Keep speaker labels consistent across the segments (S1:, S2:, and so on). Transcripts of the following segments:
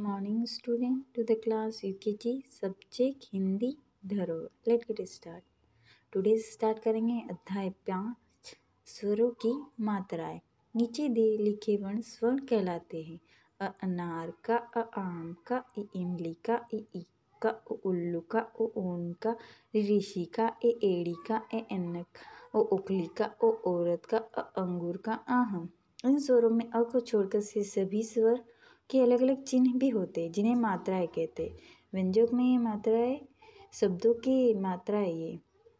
S1: morning student to the class UKG subject Hindi धरोहर let get start today start करेंगे अध्याय पाँच स्वरों की मात्राएं नीचे दिए लिखे वर्ण स्वर्ण कहलाते हैं अ अनार का अ आम का इ इमली का इ ई का उ उल्लू का उ ऊन का ऋषि का ए एड़ी का ए एनक ओ उकली का ओ औरत का अ अंगूर का अहम इन स्वरों में अ को छोड़कर से सभी स्वर के अलग अलग चिन्ह भी होते हैं जिन्हें मात्राएँ कहते हैं ये मात्राएँ शब्दों की मात्राएँ ये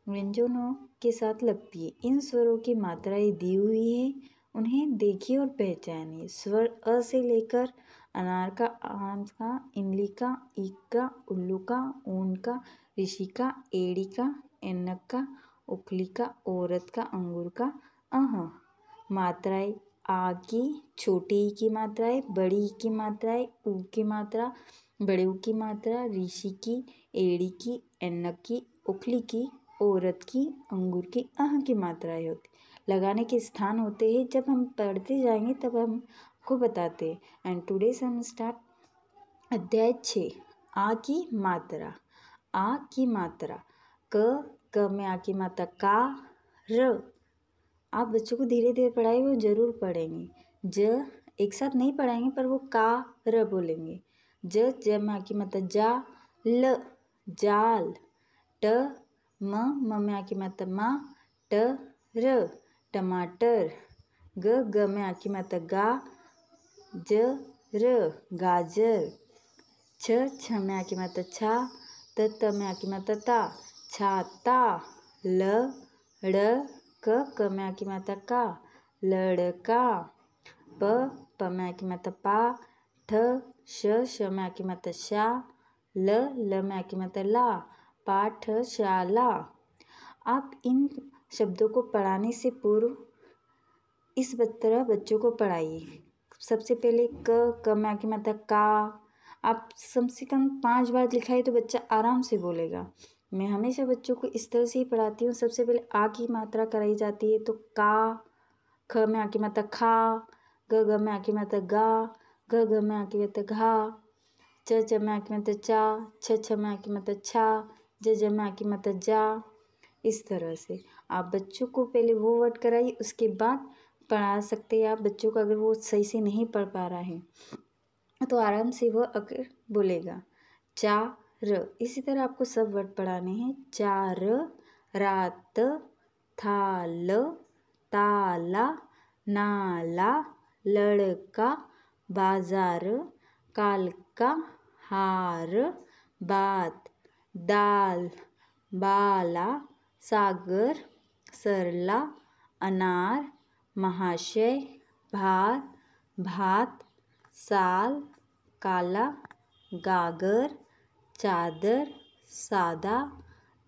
S1: व्यंजनों के साथ लगती है इन स्वरों की मात्राएँ दी हुई है उन्हें देखिए और पहचानिए स्वर अ से लेकर अनार का आम का इमली का ईक का उल्लू का ऊन का ऋषि का एड़ी का एनक का उखली का औरत का अंगूर का अह मात्राएँ आ की छोटे ई की मात्राएं बड़ी ई की मात्राएं ऊ की मात्रा बड़े ऊ की मात्रा ऋषि की एड़ी की एनक की उखली की औरत की अंगूर की अह की मात्राएं होती लगाने के स्थान होते हैं जब हम पढ़ते जाएंगे तब हम को बताते हैं एंड टुडे सम स्टार्ट अध्याय छः आ की मात्रा आ की मात्रा क क में आ की मात्रा का र आप बच्चों को धीरे धीरे पढ़ाए वो ज़रूर पढ़ेंगे ज एक साथ नहीं पढ़ाएंगे पर वो का र बोलेंगे ज जमा की मत मतलब जा ल जाल ट म मम्या की मत मतलब मा ट र टमाटर ग ग में आखी माता गा ज र गाजर छ छ में आखी माता छा त त में आखी माता ता छाता ल ड़ क क म्या की माता का लड़का प प आ की माता पा ठ श श आ की माता शा ल ल आ की माता ला पाठ शाला आप इन शब्दों को पढ़ाने से पूर्व इस तरह बच्चों को पढ़ाइए सबसे पहले क क म्या की माता का आप कम से कम पाँच बार लिखाए तो बच्चा आराम से बोलेगा मैं हमेशा बच्चों को इस तरह से ही पढ़ाती हूँ सबसे पहले आ की मात्रा कराई जाती है तो का ख में आ की मात्रा खा ग ग में आ की मात्रा गा घ ग में आ की मात्रा घा च च में आ की मात्रा चा छ छ में आ की मात्रा छा ज ज में आ की मात्रा जा इस तरह से आप बच्चों को पहले वो वर्ड कराइए उसके बाद पढ़ा सकते हैं आप बच्चों को अगर वो सही से नहीं पढ़ पा रहा है तो आराम से वो अगर बोलेगा चा र इसी तरह आपको सब वर्ड पढ़ाने हैं चार रात थाल ताला नाला लड़का बाजार कालका हार बात दाल बाला सागर सरला अनार महाशय भात भात साल काला गागर चादर सादा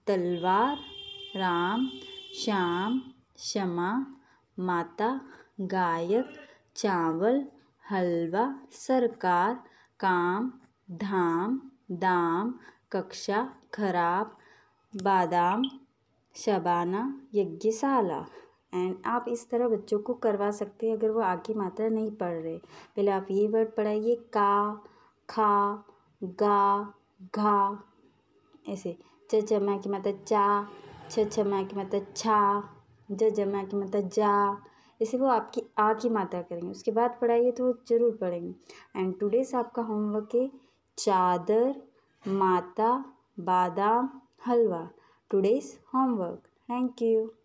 S1: तलवार राम श्याम क्षमा माता गायक चावल हलवा सरकार काम धाम दाम कक्षा खराब बादाम शबाना यज्ञशाला एंड आप इस तरह बच्चों को करवा सकते हैं अगर वो आगे मात्रा नहीं पढ़ रहे पहले आप ये वर्ड पढ़ाइए का खा गा घा ऐसे च छ म की मत मतलब चा छ छ म की मत मतलब छा ज ज म की मत मतलब जा ऐसे वो आपकी आ की मात्रा करेंगे उसके बाद पढ़ाइए तो ज़रूर पढ़ेंगे एंड टुडेस आपका होमवर्क है चादर माता बादाम हलवा टुडेज़ होमवर्क थैंक यू